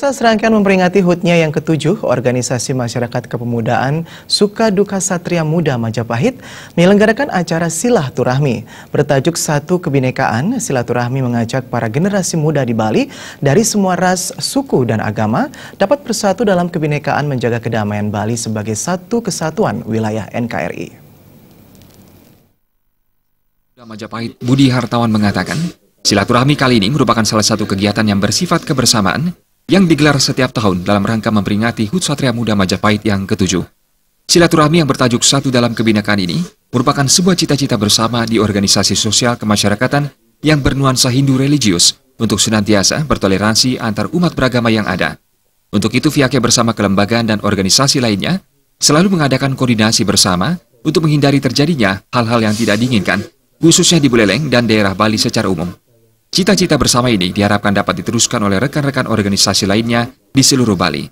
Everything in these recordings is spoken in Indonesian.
Pemirsa serangkaian memperingati HUTnya yang ketujuh, organisasi masyarakat kepemudaan Suka Duka Satria Muda Majapahit menyelenggarakan acara silaturahmi bertajuk Satu Kebinekaan. Silaturahmi mengajak para generasi muda di Bali dari semua ras, suku dan agama dapat bersatu dalam kebinekaan menjaga kedamaian Bali sebagai satu kesatuan wilayah NKRI. Majapahit Budi Hartawan mengatakan, Silaturahmi kali ini merupakan salah satu kegiatan yang bersifat kebersamaan yang digelar setiap tahun dalam rangka memperingati Hut Satria Muda Majapahit yang ketujuh. Silaturahmi yang bertajuk Satu dalam Kebinakan ini merupakan sebuah cita-cita bersama di organisasi sosial kemasyarakatan yang bernuansa Hindu religius untuk senantiasa bertoleransi antar umat beragama yang ada. Untuk itu pihaknya bersama kelembagaan dan organisasi lainnya selalu mengadakan koordinasi bersama untuk menghindari terjadinya hal-hal yang tidak diinginkan, khususnya di Buleleng dan daerah Bali secara umum. Cita-cita bersama ini diharapkan dapat diteruskan oleh rekan-rekan organisasi lainnya di seluruh Bali.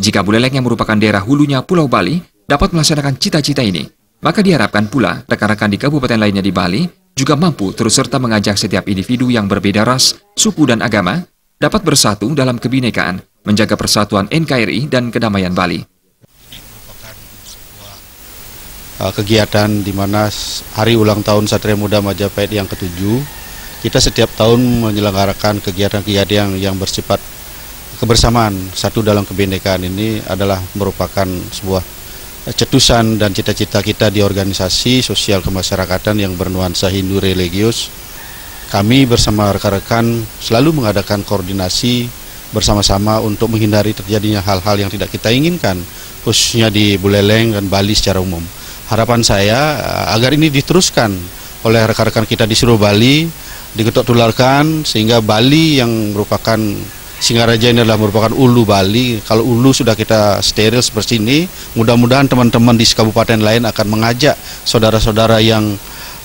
Jika Buleleng yang merupakan daerah hulunya Pulau Bali dapat melaksanakan cita-cita ini, maka diharapkan pula rekan-rekan di kabupaten lainnya di Bali juga mampu terus serta mengajak setiap individu yang berbeda ras, suku, dan agama dapat bersatu dalam kebinekaan, menjaga persatuan NKRI dan kedamaian Bali. Uh, kegiatan di mana hari ulang tahun Satria Muda Majapahit yang ketujuh kita setiap tahun menyelenggarakan kegiatan-kegiatan yang, yang bersifat kebersamaan satu dalam kebinekaan ini adalah merupakan sebuah cetusan dan cita-cita kita di organisasi sosial kemasyarakatan yang bernuansa Hindu religius kami bersama rekan-rekan selalu mengadakan koordinasi bersama-sama untuk menghindari terjadinya hal-hal yang tidak kita inginkan khususnya di Buleleng dan Bali secara umum harapan saya eh, agar ini diteruskan oleh rekan-rekan kita di seluruh Bali diketuk tularkan sehingga Bali yang merupakan Singaraja ini adalah merupakan ulu Bali. Kalau ulu sudah kita steril seperti ini, mudah-mudahan teman-teman di kabupaten lain akan mengajak saudara-saudara yang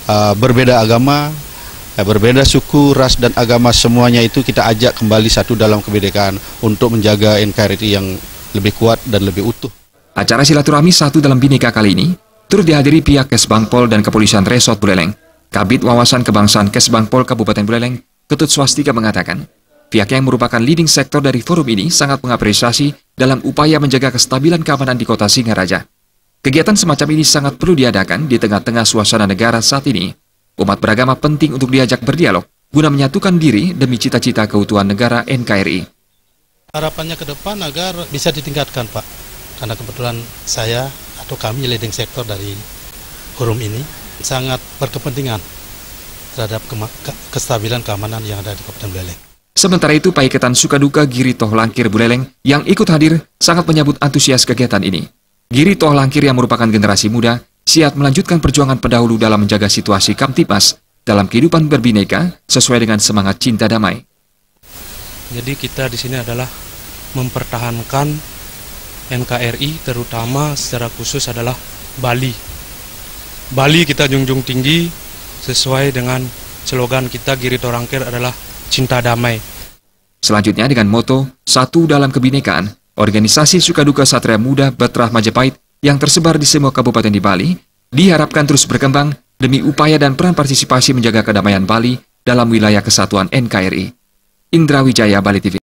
uh, berbeda agama, ya, berbeda suku, ras dan agama semuanya itu kita ajak kembali satu dalam kebedaan untuk menjaga NKRI yang lebih kuat dan lebih utuh. Acara silaturahmi satu dalam bineka kali ini turut dihadiri pihak Kesbangpol dan Kepolisian Resort Buleleng Kabit Wawasan Kebangsaan Kesbangpol Kabupaten Buleleng, Ketut Swastika mengatakan, pihak yang merupakan leading sektor dari forum ini sangat mengapresiasi dalam upaya menjaga kestabilan keamanan di kota Singaraja. Kegiatan semacam ini sangat perlu diadakan di tengah-tengah suasana negara saat ini. Umat beragama penting untuk diajak berdialog guna menyatukan diri demi cita-cita keutuhan negara NKRI. Harapannya ke depan agar bisa ditingkatkan Pak, karena kebetulan saya atau kami leading sektor dari forum ini sangat berkepentingan terhadap ke kestabilan keamanan yang ada di Kabupaten Buleleng. Sementara itu, Paiketan Sukaduka Giri Toh Langkir Buleleng yang ikut hadir sangat menyambut antusias kegiatan ini. Giri Toh Langkir yang merupakan generasi muda siap melanjutkan perjuangan pendahulu dalam menjaga situasi Kamtipas dalam kehidupan berbineka sesuai dengan semangat cinta damai. Jadi kita di sini adalah mempertahankan NKRI terutama secara khusus adalah Bali Bali kita junjung tinggi sesuai dengan slogan kita Giri Torangkir adalah cinta damai. Selanjutnya dengan moto satu dalam kebinekaan, organisasi Sukaduka Satria Muda Betrah Majapahit yang tersebar di semua kabupaten di Bali diharapkan terus berkembang demi upaya dan peran partisipasi menjaga kedamaian Bali dalam wilayah kesatuan NKRI. Indra Wijaya Bali TV